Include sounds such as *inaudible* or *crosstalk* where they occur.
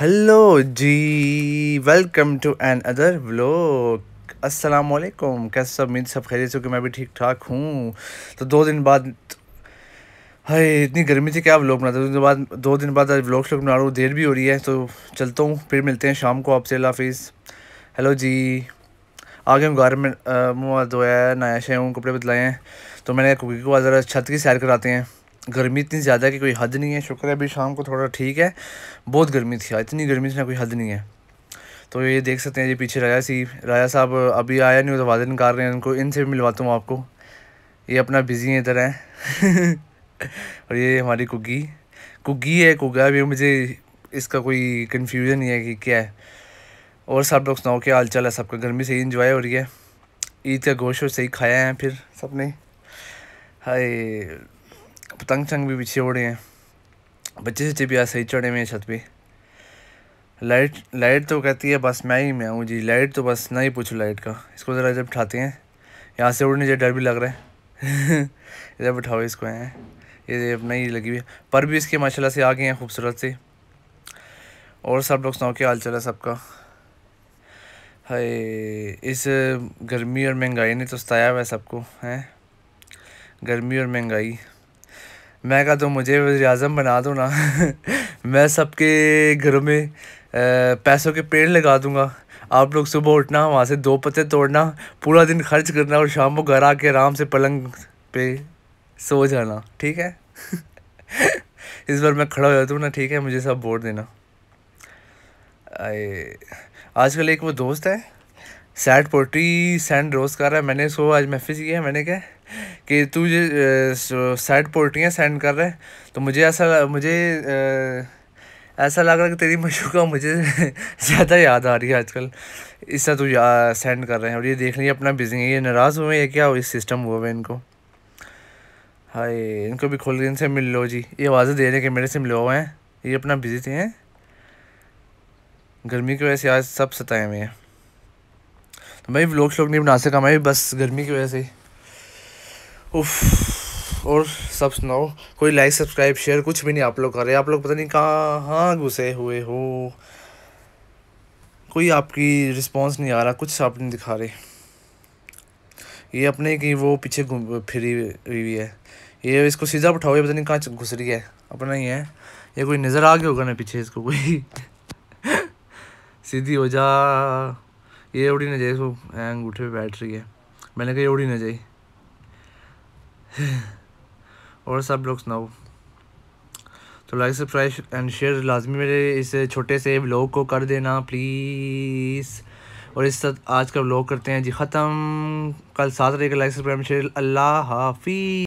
hello जी welcome to another vlog अस्सलाम वालेकुम कैसे सब उम्मीद सब खैरियत से कि मैं भी ठीक ठाक हूँ तो दो दिन बाद हाय इतनी गर्मी थी क्या व्लॉग बना दो दिन बाद दो दिन बाद आज व्लॉग श्लॉग बना रहा हूँ देर भी हो रही है तो चलता हूँ फिर मिलते हैं शाम को आपसे अल्लाह हाफिज़ हेलो जी आगे हम गारमेंट मुँह धोया नया शे कपड़े बदलाए हैं तो मैंने कुकी को ज़रा छत की सैर कराते हैं गर्मी इतनी ज़्यादा कि कोई हद नहीं है शुक्र है अभी शाम को थोड़ा ठीक है बहुत गर्मी थी इतनी गर्मी से ना कोई हद नहीं है तो ये देख सकते हैं ये पीछे राया सी राया साहब अभी आया नहीं हो तो वादे निकाल रहे हैं उनको इनसे भी मिलवाता हूँ आपको ये अपना बिज़ी है इधर है *laughs* और ये हमारी कुगी कुगी है कुगा भी मुझे इसका कोई कन्फ्यूज़न नहीं है कि क्या है और सब लोग सुनाओ क्या हाल चाल है सबका गर्मी से ही इंजॉय हो रही है ईद का गोश्त सही खाया है फिर सबने हाय पतंग चंग भी पीछे उड़े हैं बच्चे सच्चे भी आज सही चढ़े हुए हैं छत पे लाइट लाइट तो कहती है बस मैं ही मैं हूँ जी लाइट तो बस ना ही पूछो लाइट का इसको ज़रा जब उठाते हैं यहाँ से उड़ने से डर भी लग रहा है *laughs* जब उठाओ इसको हैं ये नहीं लगी हुई है पर भी इसके माशाल्लाह से आ गए हैं खूबसूरत से और सब लोग सुनाओ क्या हाल चल है सबका हाय इस गर्मी और महंगाई ने तो सताया हुआ है सबको हैं गर्मी और महंगाई मैं कहा तो मुझे वजी अजम बना दो ना *laughs* मैं सबके घरों में पैसों के पेड़ लगा दूँगा आप लोग सुबह उठना वहाँ से दो पत्ते तोड़ना पूरा दिन खर्च करना और शाम को घर आके आराम से पलंग पे सो जाना ठीक है *laughs* इस बार मैं खड़ा हो जाता हूँ ना ठीक है मुझे सब वोट देना आजकल एक वो दोस्त है सैड पोट्री सैंड रोज कर रहा है मैंने सो आज मैसेज किया है मैंने क्या कि तू जो सैड पोल्ट्रियाँ सेंड कर रहे तो मुझे ऐसा मुझे ऐसा लग रहा है कि तेरी मशूका मुझे *laughs* ज़्यादा याद आ रही है आजकल इससे तू सेंड कर रहे हैं और ये देख लीजिए अपना बिजनेस ये नाराज़ हुए हैं क्या इस सिस्टम हुआ है इनको हाय इनको भी खोल इनसे मिल लो जी ये आवाज़ें दे रहे हैं कि मेरे से मिलो हैं ये अपना बिजी थे हैं गर्मी की वजह से आज सब सताए हुए हैं तो मैं भी व्लॉग श्लोग नहीं बना सका मैं भी बस गर्मी की वजह से ही उफ और सब सुनाओ कोई लाइक सब्सक्राइब शेयर कुछ भी नहीं आप लोग कर रहे आप लोग पता नहीं कहाँ घुसे हुए हो कोई आपकी रिस्पांस नहीं आ रहा कुछ आप नहीं दिखा रहे ये अपने की वो पीछे घूम फिरी हुई हुई है ये इसको सीधा उठाओ ये पता नहीं कहाँ घुस रही है अपना ही है ये कोई नज़र आ गया होगा ना पीछे इसको कोई सीधी हो जा ये उड़ी ना जाए इसको एंग उठे बैठ रही है मैंने कहा ये उड़ी ना जाए *laughs* और सब लोग सुनाओ तो लाइक सब्सक्राइब एंड शेयर लाजमी मेरे इस छोटे से ब्लॉग को कर देना प्लीज़ और इस तरह आज का ब्लॉग करते हैं जी ख़त्म कल साथ रहेगा लाइक सब्सक्राइब शेयर अल्लाह हाफी